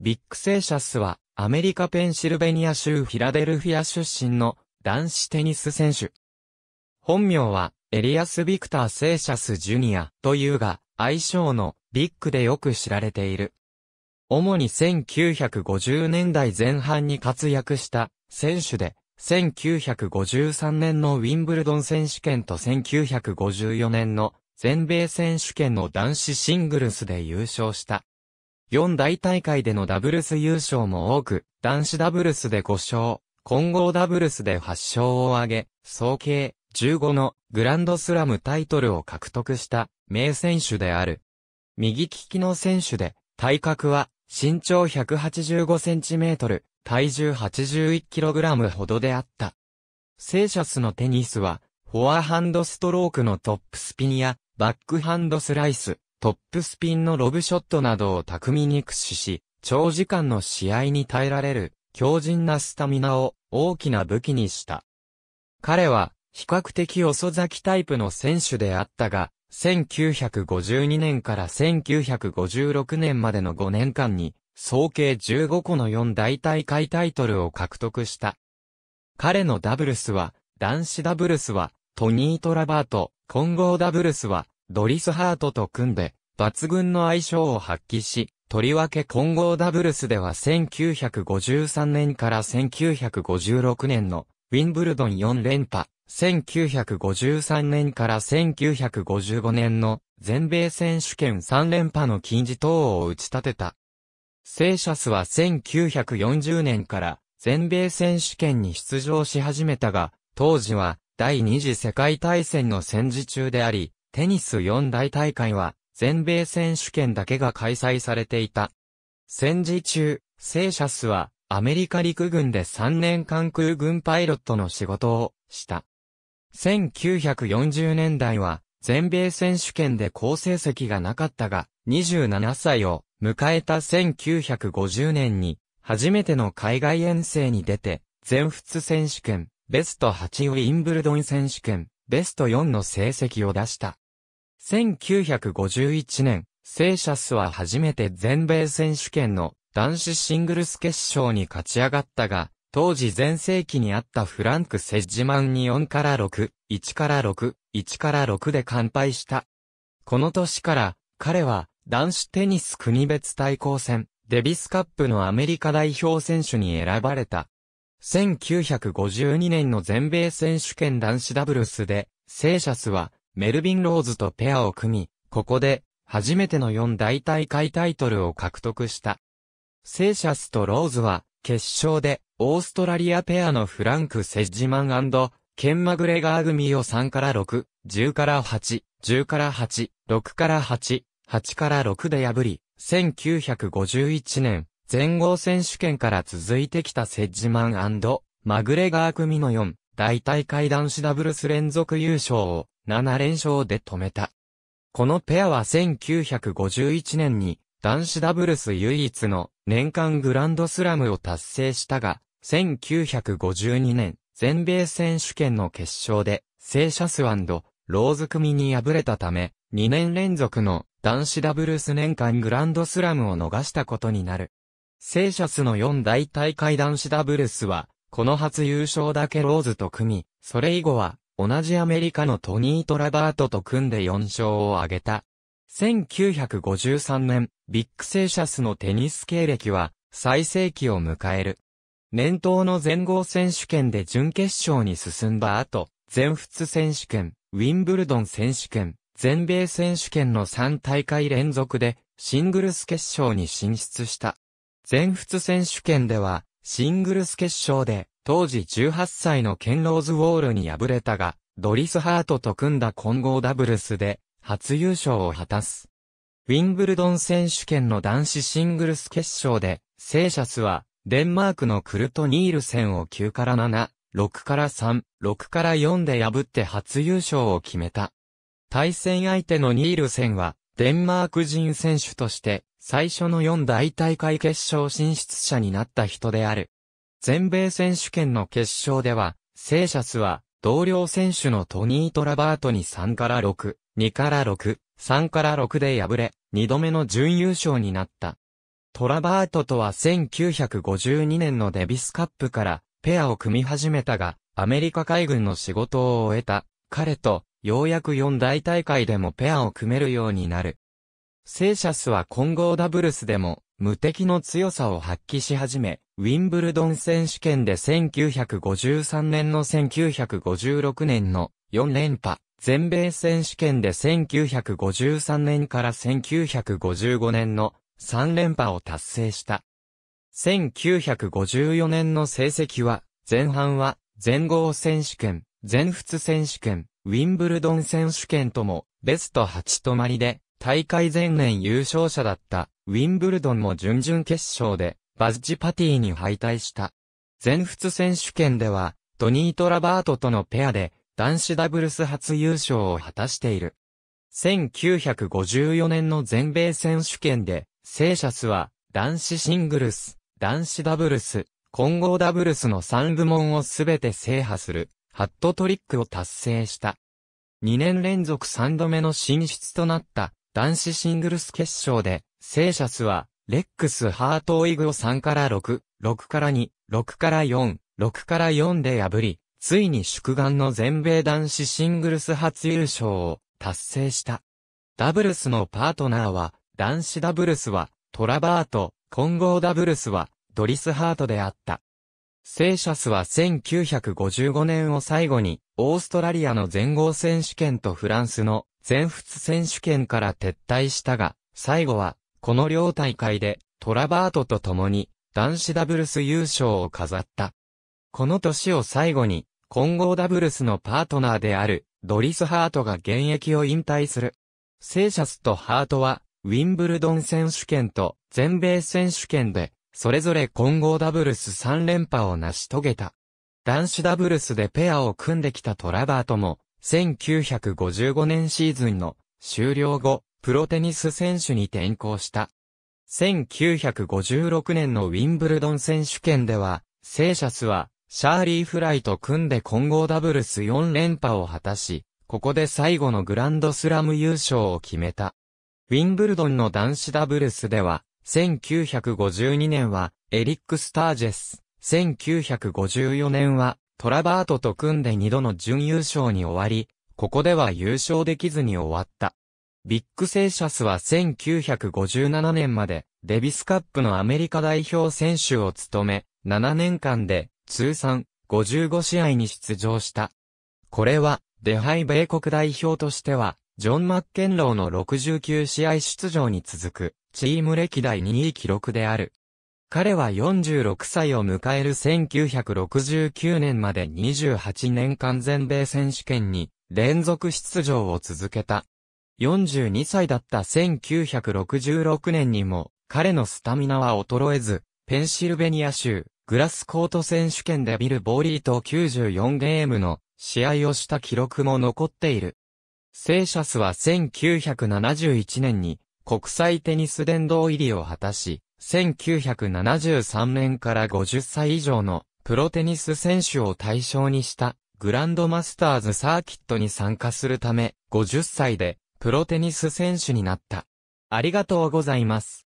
ビッグセーシャスは、アメリカペンシルベニア州フィラデルフィア出身の男子テニス選手。本名は、エリアス・ビクター・セーシャス・ジュニアというが、愛称のビッグでよく知られている。主に1950年代前半に活躍した選手で、1953年のウィンブルドン選手権と1954年の全米選手権の男子シングルスで優勝した。4大大会でのダブルス優勝も多く、男子ダブルスで5勝、混合ダブルスで8勝を挙げ、総計15のグランドスラムタイトルを獲得した名選手である。右利きの選手で、体格は身長 185cm、体重 81kg ほどであった。セーシャスのテニスは、フォアハンドストロークのトップスピンや、バックハンドスライス、トップスピンのロブショットなどを巧みに駆使し、長時間の試合に耐えられる強靭なスタミナを大きな武器にした。彼は比較的遅咲きタイプの選手であったが、1952年から1956年までの5年間に、総計15個の4大大会タイトルを獲得した。彼のダブルスは、男子ダブルスは、トニー・トラバート、混合ダブルスは、ドリス・ハートと組んで、抜群の相性を発揮し、とりわけ混合ダブルスでは1953年から1956年のウィンブルドン4連覇、1953年から1955年の全米選手権3連覇の金字塔を打ち立てた。セーシャスは1940年から全米選手権に出場し始めたが、当時は第二次世界大戦の戦時中であり、テニス四大大会は、全米選手権だけが開催されていた。戦時中、セーシャスは、アメリカ陸軍で3年間空軍パイロットの仕事をした。1940年代は、全米選手権で好成績がなかったが、27歳を迎えた1950年に、初めての海外遠征に出て、全仏選手権、ベスト8ウィンブルドン選手権、ベスト4の成績を出した。1951年、セーシャスは初めて全米選手権の男子シングルス決勝に勝ち上がったが、当時全盛期にあったフランク・セッジマンに4から6、1から6、1から6で完敗した。この年から彼は男子テニス国別対抗戦、デビスカップのアメリカ代表選手に選ばれた。1952年の全米選手権男子ダブルスで、セーシャスはメルビン・ローズとペアを組み、ここで、初めての4大大会タイトルを獲得した。セーシャスとローズは、決勝で、オーストラリアペアのフランク・セッジマンケン・マグレガー組を3から6、10から8、10から8、6から8、8から6で破り、1951年、全豪選手権から続いてきたセッジマンマグレガー組の4、大大会男子ダブルス連続優勝を7連勝で止めた。このペアは1951年に男子ダブルス唯一の年間グランドスラムを達成したが、1952年全米選手権の決勝でセシャスローズ組に敗れたため、2年連続の男子ダブルス年間グランドスラムを逃したことになる。セシャスの4大大会男子ダブルスは、この初優勝だけローズと組み、それ以後は同じアメリカのトニー・トラバートと組んで4勝を挙げた。1953年、ビッグセーシャスのテニス経歴は最盛期を迎える。年頭の全豪選手権で準決勝に進んだ後、全仏選手権、ウィンブルドン選手権、全米選手権の3大会連続でシングルス決勝に進出した。全仏選手権ではシングルス決勝で当時18歳のケン・ローズウォールに敗れたが、ドリス・ハートと組んだ混合ダブルスで、初優勝を果たす。ウィンブルドン選手権の男子シングルス決勝で、セーシャスは、デンマークのクルト・ニールセンを9から7、6から3、6から4で破って初優勝を決めた。対戦相手のニールセンは、デンマーク人選手として、最初の4大大会決勝進出者になった人である。全米選手権の決勝では、セーシャスは、同僚選手のトニー・トラバートに3から6、2から6、3から6で敗れ、2度目の準優勝になった。トラバートとは1952年のデビスカップからペアを組み始めたが、アメリカ海軍の仕事を終えた彼と、ようやく4大大会でもペアを組めるようになる。セーシャスは混合ダブルスでも無敵の強さを発揮し始め、ウィンブルドン選手権で1953年の1956年の4連覇、全米選手権で1953年から1955年の3連覇を達成した。1954年の成績は、前半は、全豪選手権、全仏選手権、ウィンブルドン選手権とも、ベスト8止まりで、大会前年優勝者だった、ウィンブルドンも準々決勝で、バッジパティに敗退した。全仏選手権では、トニート・ラバートとのペアで、男子ダブルス初優勝を果たしている。1954年の全米選手権で、セーシャスは、男子シングルス、男子ダブルス、混合ダブルスの3部門をすべて制覇する、ハットトリックを達成した。2年連続3度目の進出となった、男子シングルス決勝で、セーシャスは、レックス・ハート・オイグを3から6、6から2、6から4、6から4で破り、ついに祝願の全米男子シングルス初優勝を達成した。ダブルスのパートナーは、男子ダブルスは、トラバート、混合ダブルスは、ドリス・ハートであった。セーシャスは1955年を最後に、オーストラリアの全豪選手権とフランスの全仏選手権から撤退したが、最後はこの両大会でトラバートと共に男子ダブルス優勝を飾った。この年を最後に混合ダブルスのパートナーであるドリス・ハートが現役を引退する。セイシャスとハートはウィンブルドン選手権と全米選手権でそれぞれ混合ダブルス3連覇を成し遂げた。男子ダブルスでペアを組んできたトラバートも1955年シーズンの終了後、プロテニス選手に転向した。1956年のウィンブルドン選手権では、セーシャスは、シャーリー・フライと組んで混合ダブルス4連覇を果たし、ここで最後のグランドスラム優勝を決めた。ウィンブルドンの男子ダブルスでは、1952年はエリック・スタージェス、1954年はトラバートと組んで2度の準優勝に終わり、ここでは優勝できずに終わった。ビッグセイシャスは1957年までデビスカップのアメリカ代表選手を務め、7年間で通算55試合に出場した。これは、デハイ米国代表としては、ジョン・マッケンローの69試合出場に続く、チーム歴代2位記録である。彼は46歳を迎える1969年まで28年間全米選手権に連続出場を続けた。42歳だった1966年にも、彼のスタミナは衰えず、ペンシルベニア州、グラスコート選手権でビル・ボーリーと94ゲームの試合をした記録も残っている。セーシャスは1971年に国際テニス殿堂入りを果たし、1973年から50歳以上のプロテニス選手を対象にしたグランドマスターズサーキットに参加するため、50歳でプロテニス選手になった。ありがとうございます。